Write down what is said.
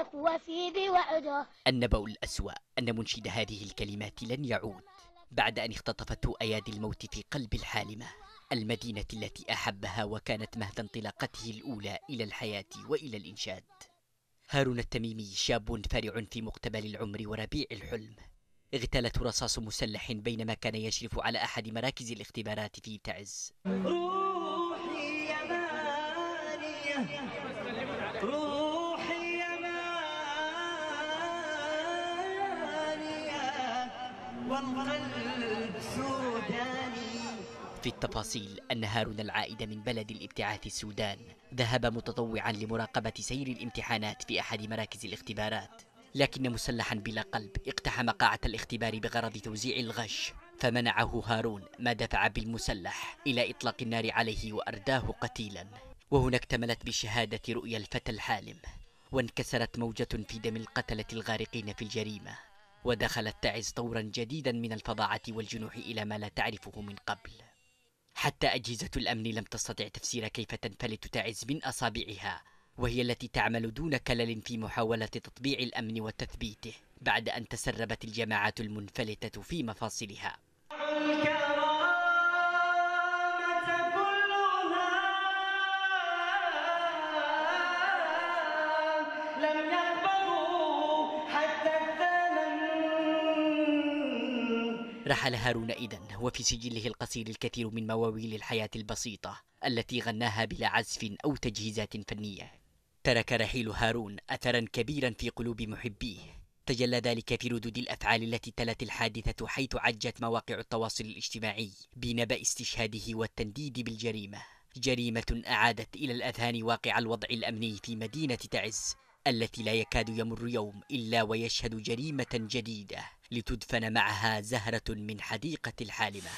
أقوى فيه بوعده النبأ الأسوأ أن منشد هذه الكلمات لن يعود بعد أن اختطفته أيادي الموت في قلب الحالمة المدينة التي أحبها وكانت مهد انطلاقته الأولى إلى الحياة وإلى الإنشاد هارون التميمي شاب فارع في مقتبل العمر وربيع الحلم اغتالته رصاص مسلح بينما كان يشرف على أحد مراكز الاختبارات في تعز في التفاصيل أن هارون العائد من بلد الابتعاث السودان ذهب متطوعا لمراقبة سير الامتحانات في أحد مراكز الاختبارات لكن مسلحا بلا قلب اقتحم قاعة الاختبار بغرض توزيع الغش فمنعه هارون ما دفع بالمسلح إلى إطلاق النار عليه وأرداه قتيلا وهنا اكتملت بشهادة رؤيا الفتى الحالم وانكسرت موجة في دم القتلة الغارقين في الجريمة ودخلت تعز طورا جديدا من الفظاعة والجنوح إلى ما لا تعرفه من قبل حتى أجهزة الأمن لم تستطع تفسير كيف تنفلت تعز من أصابعها وهي التي تعمل دون كلل في محاولة تطبيع الأمن وتثبيته بعد أن تسربت الجماعات المنفلتة في مفاصلها رحل هارون إذا وفي سجله القصير الكثير من مواويل الحياة البسيطة التي غناها بلا عزف أو تجهيزات فنية ترك رحيل هارون أثرا كبيرا في قلوب محبيه تجلى ذلك في ردود الأفعال التي تلت الحادثة حيث عجت مواقع التواصل الاجتماعي بنبأ استشهاده والتنديد بالجريمة جريمة أعادت إلى الأذهان واقع الوضع الأمني في مدينة تعز التي لا يكاد يمر يوم إلا ويشهد جريمة جديدة لتدفن معها زهرة من حديقة الحالمة